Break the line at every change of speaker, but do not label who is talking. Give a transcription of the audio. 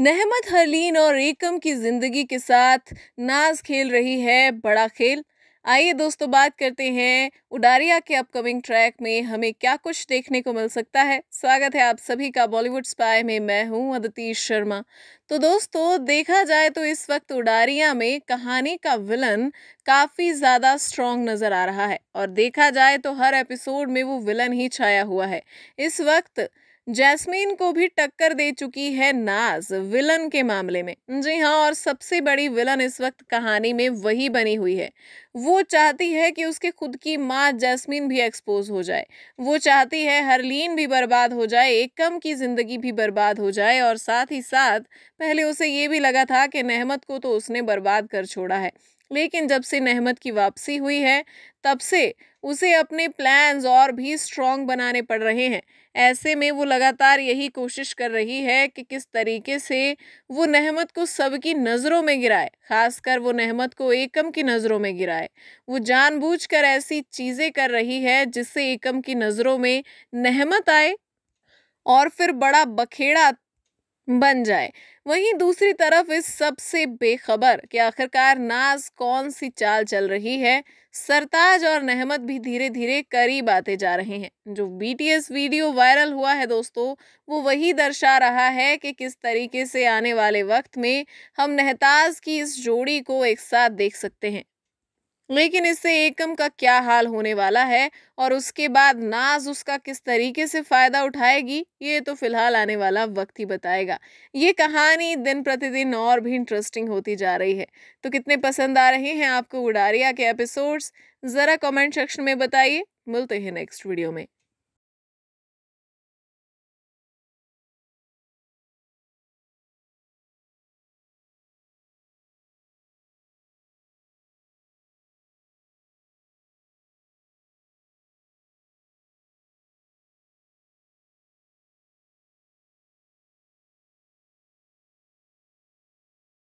नहमत हरलीन और एकम की ज़िंदगी के साथ नाज खेल रही है बड़ा खेल आइए दोस्तों बात करते हैं उडारिया के अपकमिंग ट्रैक में हमें क्या कुछ देखने को मिल सकता है स्वागत है आप सभी का बॉलीवुड स्पाई में मैं हूं अदिति शर्मा तो दोस्तों देखा जाए तो इस वक्त उडारिया में कहानी का विलन काफ़ी ज़्यादा स्ट्रॉन्ग नज़र आ रहा है और देखा जाए तो हर एपिसोड में वो विलन ही छाया हुआ है इस वक्त जैस्मीन को भी टक्कर दे चुकी है नाज विलन के मामले में जी हाँ और सबसे बड़ी विलन इस वक्त कहानी में वही बनी हुई है वो चाहती है कि उसके खुद की माँ जैस्मीन भी एक्सपोज हो जाए वो चाहती है हरलीन भी बर्बाद हो जाए एक कम की ज़िंदगी भी बर्बाद हो जाए और साथ ही साथ पहले उसे ये भी लगा था कि नहमत को तो उसने बर्बाद कर छोड़ा है लेकिन जब से नहमत की वापसी हुई है तब से उसे अपने प्लान्स और भी स्ट्रॉन्ग बनाने पड़ रहे हैं ऐसे में वो लगातार यही कोशिश कर रही है कि किस तरीके से वो नहमत को सबकी नज़रों में गिराए खासकर वो नहमत को एकम की नज़रों में गिराए वो जानबूझकर ऐसी चीज़ें कर रही है जिससे एकम की नज़रों में नहमत आए और फिर बड़ा बखेड़ा बन जाए वहीं दूसरी तरफ इस सब से बेखबर कि आखिरकार नाज कौन सी चाल चल रही है सरताज और नहमत भी धीरे धीरे करीब आते जा रहे हैं जो बीटीएस वीडियो वायरल हुआ है दोस्तों वो वही दर्शा रहा है कि किस तरीके से आने वाले वक्त में हम नहताज की इस जोड़ी को एक साथ देख सकते हैं लेकिन इससे एकम का क्या हाल होने वाला है और उसके बाद नाज उसका किस तरीके से फ़ायदा उठाएगी ये तो फ़िलहाल आने वाला वक्त ही बताएगा ये कहानी दिन प्रतिदिन और भी इंटरेस्टिंग होती जा रही है तो कितने पसंद आ रहे हैं आपको उडारिया के एपिसोड्स ज़रा कमेंट सेक्शन में बताइए मिलते हैं नेक्स्ट वीडियो में